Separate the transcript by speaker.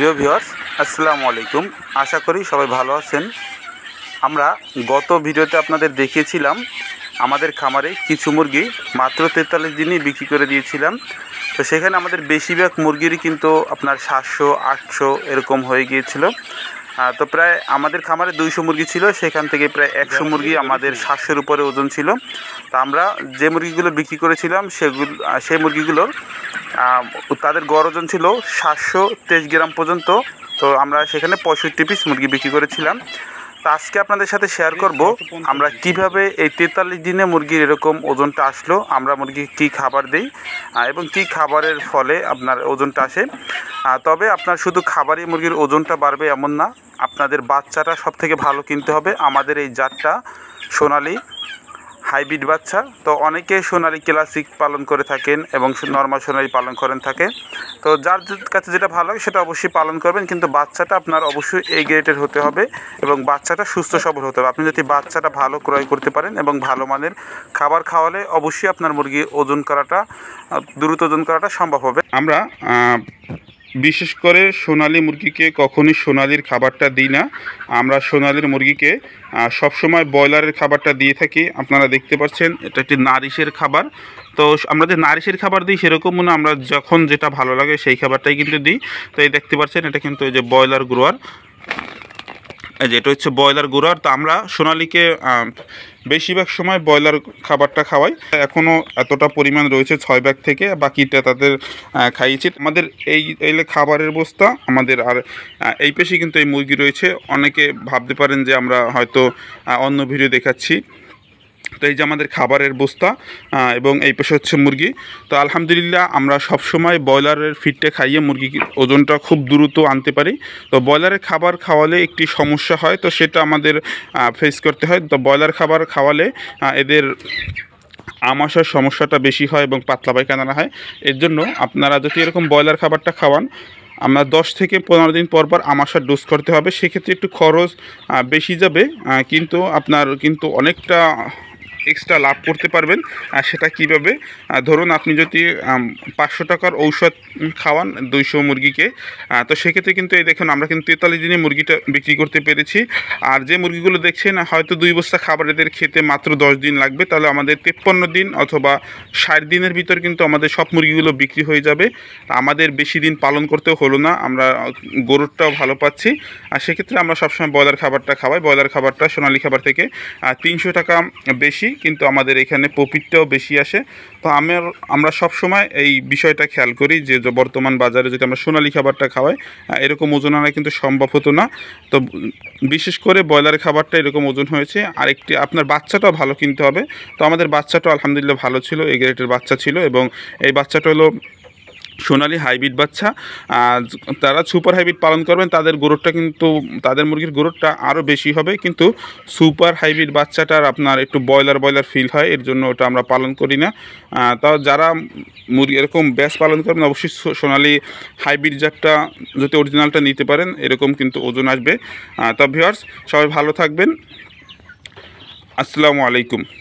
Speaker 1: প্রিয় ভিওয়ার্স আসসালামু আলাইকুম আশা করি সবাই ভালো আছেন আমরা গত ভিডিওতে আপনাদের দেখিয়েছিলাম আমাদের খামারে কিছু মুরগি মাত্র তেতাল্লিশ দিনই বিক্রি করে দিয়েছিলাম তো সেখানে আমাদের বেশিরভাগ মুরগিরই কিন্তু আপনার সাতশো আটশো এরকম হয়ে গিয়েছিল তো প্রায় আমাদের খামারে দুইশো মুরগি ছিল সেখান থেকে প্রায় একশো মুরগি আমাদের সাতশোর উপরে ওজন ছিল তা আমরা যে মুরগিগুলো বিক্রি করেছিলাম সেগুলো সেই মুরগিগুলোর তাদের গড় ওজন ছিল সাতশো তেইশ গ্রাম পর্যন্ত তো আমরা সেখানে পঁয়ষট্টি পিস মুরগি বিক্রি করেছিলাম তো আজকে আপনাদের সাথে শেয়ার করব আমরা কিভাবে এই তেতাল্লিশ দিনে মুরগির এরকম ওজনটা আসলো আমরা মুরগি কি খাবার দিই এবং কি খাবারের ফলে আপনার ওজনটা আসে তবে আপনার শুধু খাবারই মুরগির ওজনটা বাড়বে এমন না আপনাদের বাচ্চাটা সব থেকে ভালো কিনতে হবে আমাদের এই জাতটা সোনালি হাইব্রিড বাচ্চা তো অনেকে সোনালি ক্লাসিক পালন করে থাকেন এবং নর্মাল সোনালি পালন করেন থাকে তো যার কাছে যেটা ভালো লাগে সেটা অবশ্যই পালন করবেন কিন্তু বাচ্চাটা আপনার অবশ্যই এই গ্রেটের হতে হবে এবং বাচ্চাটা সুস্থ সবল হতে হবে আপনি যদি বাচ্চাটা ভালো ক্রয় করতে পারেন এবং ভালো মানের খাবার খাওয়ালে অবশ্যই আপনার মুরগি ওজন করাটা দ্রুত ওজন করাটা সম্ভব হবে আমরা বিশেষ করে সোনালি মুরগিকে কখনই সোনালির খাবারটা দিই না আমরা সোনালির মুরগিকে সবসময় ব্রয়লারের খাবারটা দিয়ে থাকি আপনারা দেখতে পাচ্ছেন এটা একটি নারিশের খাবার তো আমরা যে নারিশের খাবার দিই সেরকম না আমরা যখন যেটা ভালো লাগে সেই খাবারটাই কিন্তু দিই তো এই দেখতে পাচ্ছেন এটা কিন্তু ওই যে ব্রয়লার গ্রোয়ার যেটা হচ্ছে ব্রয়লার গুঁড়ার তো আমরা সোনালিকে বেশিরভাগ সময় ব্রয়লার খাবারটা খাওয়াই এখনও এতটা পরিমাণ রয়েছে ছয় ব্যাগ থেকে বাকিটা তাদের খাইয়েছি আমাদের এই এই খাবারের বস্তা আমাদের আর এই পেশি কিন্তু এই মুরগি রয়েছে অনেকে ভাবতে পারেন যে আমরা হয়তো অন্য ভিডিও দেখাচ্ছি তো এই যে আমাদের খাবারের বস্তা এবং এই পাশে হচ্ছে মুরগি তো আলহামদুলিল্লাহ আমরা সবসময় ব্রয়লারের ফিটটা খাইয়ে মুরগির ওজনটা খুব দ্রুত আনতে পারি তো ব্রয়লারের খাবার খাওয়ালে একটি সমস্যা হয় তো সেটা আমাদের ফেস করতে হয় তো ব্রয়লার খাবার খাওয়ালে এদের আমাশার সমস্যাটা বেশি হয় এবং পাতলা পায়খানা হয় এর জন্য আপনারা যদি এরকম ব্রয়লার খাবারটা খাওয়ান আমরা দশ থেকে পনেরো দিন পর পর আমাশার ডোজ করতে হবে সেক্ষেত্রে একটু খরচ বেশি যাবে কিন্তু আপনার কিন্তু অনেকটা এক্সট্রা লাভ করতে পারবেন আর সেটা কিভাবে ধরুন আপনি যদি পাঁচশো টাকার ঔষধ খাওয়ান দুইশো মুরগিকে তো সেক্ষেত্রে কিন্তু এই দেখুন আমরা কিন্তু তেতাল্লিশ দিনে মুরগিটা বিক্রি করতে পেরেছি আর যে মুরগিগুলো দেখছেন হয়তো দুই বস্তা খাবার এদের খেতে মাত্র দশ দিন লাগবে তাহলে আমাদের তেপ্পান্ন দিন অথবা ষাট দিনের ভিতর কিন্তু আমাদের সব মুরগিগুলো বিক্রি হয়ে যাবে আমাদের বেশি দিন পালন করতেও হলো না আমরা গরুরটাও ভালো পাচ্ছি আর সেক্ষেত্রে আমরা সবসময় ব্রয়লার খাবারটা খাওয়াই ব্রয়লার খাবারটা সোনালি খাবার থেকে তিনশো টাকা বেশি কিন্তু আমাদের এখানে প্রফিটটাও বেশি আসে তো আমার আমরা সব সময় এই বিষয়টা খেয়াল করি যে বর্তমান বাজারে যদি আমরা সোনালি খাবারটা খাওয়াই এরকম ওজন আনা কিন্তু সম্ভব হতো না তো বিশেষ করে ব্রয়লার খাবারটা এরকম ওজন হয়েছে আরেকটি আপনার বাচ্চাটাও ভালো কিনতে হবে তো আমাদের বাচ্চাটাও আলহামদুলিল্লাহ ভালো ছিল এ গ্রেটের বাচ্চা ছিল এবং এই বাচ্চাটা হলো সোনালি হাইব্রিড বাচ্চা তারা সুপার হাইব্রিড পালন করবেন তাদের গ্রোথটা কিন্তু তাদের মুরগির গ্রোথটা আরও বেশি হবে কিন্তু সুপার হাইব্রিড বাচ্চাটার আপনার একটু ব্রয়লার ব্রয়লার ফিল হয় এর জন্য ওটা আমরা পালন করি না তাও যারা মুরগি এরকম ব্যাস পালন করবেন অবশ্যই সোনালি হাইব্রিড জাতটা যদি অরিজিনালটা নিতে পারেন এরকম কিন্তু ওজন আসবে তা ভিওয়ার্স সবাই ভালো থাকবেন আসসালামু আলাইকুম